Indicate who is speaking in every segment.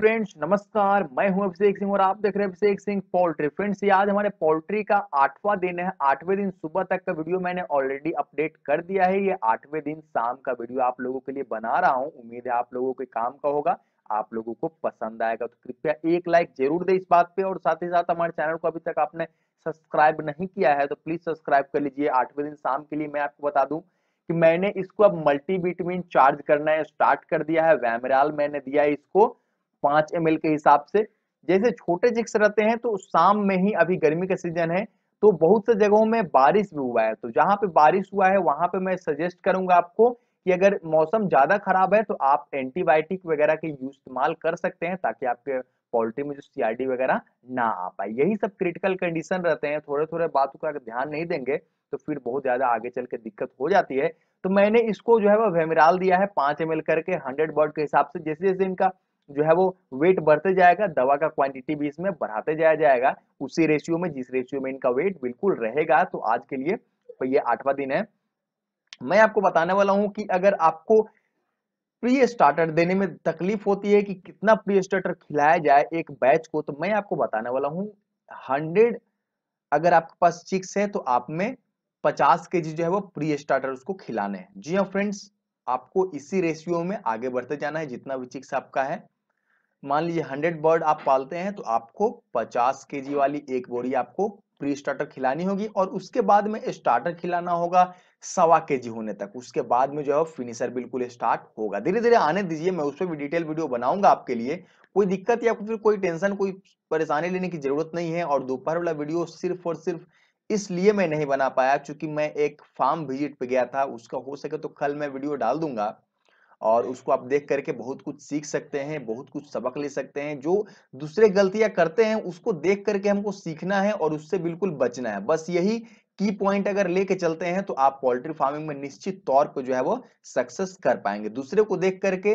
Speaker 1: friends नमस्कार मैं हूं अभिषेक सिंह और आप देख रहे हैं अभिषेक सिंह पोल्ट्री फ्रेंड्स ये आज हमारे पोल्ट्री का आठवां दिन है आठवें दिन सुबह तक का वीडियो मैंने ऑलरेडी अपडेट कर दिया है ये आठवें दिन शाम का वीडियो आप लोगों के लिए बना रहा हूं उम्मीद है आप लोगों के काम का होगा आप लोगों को पसंद आएगा तो कृपया एक लाइक जरूर दे इस बात पे और साथ ही साथ हमारे चैनल को अभी तक आपने सब्सक्राइब नहीं किया है तो प्लीज सब्सक्राइब कर लीजिए आठवें दिन शाम के लिए मैं आपको बता दूं कि मैंने इसको अब मल्टीविटामिन चार्ज करना है स्टार्ट कर दिया है वैमराल मैंने दिया है इसको पांच एम के हिसाब से जैसे छोटे चिक्स रहते हैं तो शाम में ही अभी गर्मी का सीजन है तो बहुत से जगहों में बारिश भी हुआ है तो जहां पे बारिश हुआ है वहां पे मैं सजेस्ट करूंगा आपको कि अगर मौसम ज्यादा खराब है तो आप एंटीबायोटिक वगैरह के यूज इस्तेमाल कर सकते हैं ताकि आपके पोल्ट्री में जो सीआरडी वगैरह ना आ पाए यही सब क्रिटिकल कंडीशन रहते हैं थोड़े थोड़े बातों का अगर ध्यान नहीं देंगे तो फिर बहुत ज्यादा आगे चल के दिक्कत हो जाती है तो मैंने इसको जो है वो वेमिराल दिया है पांच एम करके हंड्रेड बर्ड के हिसाब से जैसे जैसे इनका जो है वो वेट बढ़ते जाएगा दवा का क्वांटिटी भी इसमें बढ़ाते जाया जाएगा उसी रेशियो में जिस रेशियो में इनका वेट बिल्कुल रहेगा तो आज के लिए तो ये आठवां दिन है मैं आपको बताने वाला हूं कि अगर आपको प्री स्टार्टर देने में तकलीफ होती है कि कितना प्री स्टार्टर खिलाया जाए एक बैच को तो मैं आपको बताने वाला हूँ हंड्रेड अगर आपके पास चिक्स है तो आप में पचास के जी जो है वो प्री स्टार्टर उसको खिलाने हैं जी हाँ फ्रेंड्स आपको इसी रेशियो में आगे बढ़ते जाना है जितना भी चिक्स आपका है मान लीजिए हंड्रेड बर्ड आप पालते हैं तो आपको पचास के वाली एक बोरी आपको प्री स्टार्टर खिलानी होगी और उसके बाद में स्टार्टर खिलाना होगा सवा के जी होने तक उसके बाद में जो है फिनिशर बिल्कुल स्टार्ट होगा धीरे धीरे आने दीजिए मैं उस पर भी डिटेल वीडियो बनाऊंगा आपके लिए कोई दिक्कत या फिर कोई टेंशन कोई परेशानी लेने की जरूरत नहीं है और दोपहर वाला वीडियो सिर्फ और सिर्फ इसलिए मैं नहीं बना पाया क्योंकि मैं एक फार्म विजिट पे गया था उसका हो सके तो कल मैं वीडियो डाल दूंगा और उसको आप देख करके बहुत कुछ सीख सकते हैं बहुत कुछ सबक ले सकते हैं जो दूसरे गलतियां करते हैं उसको देख करके हमको सीखना है और उससे बिल्कुल बचना है बस यही की पॉइंट अगर लेके चलते हैं तो आप पोल्ट्री फार्मिंग में निश्चित तौर पर जो है वो सक्सेस कर पाएंगे दूसरे को देख करके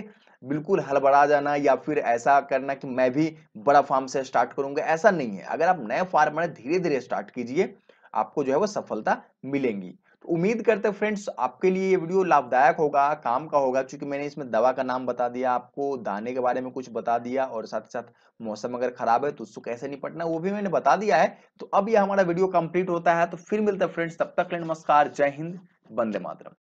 Speaker 1: बिल्कुल हड़बड़ा जाना या फिर ऐसा करना कि मैं भी बड़ा फार्म से स्टार्ट करूंगा ऐसा नहीं है अगर आप नए फार्मर धीरे धीरे स्टार्ट कीजिए आपको जो है वो सफलता मिलेंगी उम्मीद करते हैं फ्रेंड्स आपके लिए ये वीडियो लाभदायक होगा काम का होगा क्योंकि मैंने इसमें दवा का नाम बता दिया आपको दाने के बारे में कुछ बता दिया और साथ ही साथ मौसम अगर खराब है तो उसको कैसे निपटना वो भी मैंने बता दिया है तो अब यह हमारा वीडियो कंप्लीट होता है तो फिर मिलता है फ्रेंड्स तब तक नमस्कार जय हिंद बंदे मातरम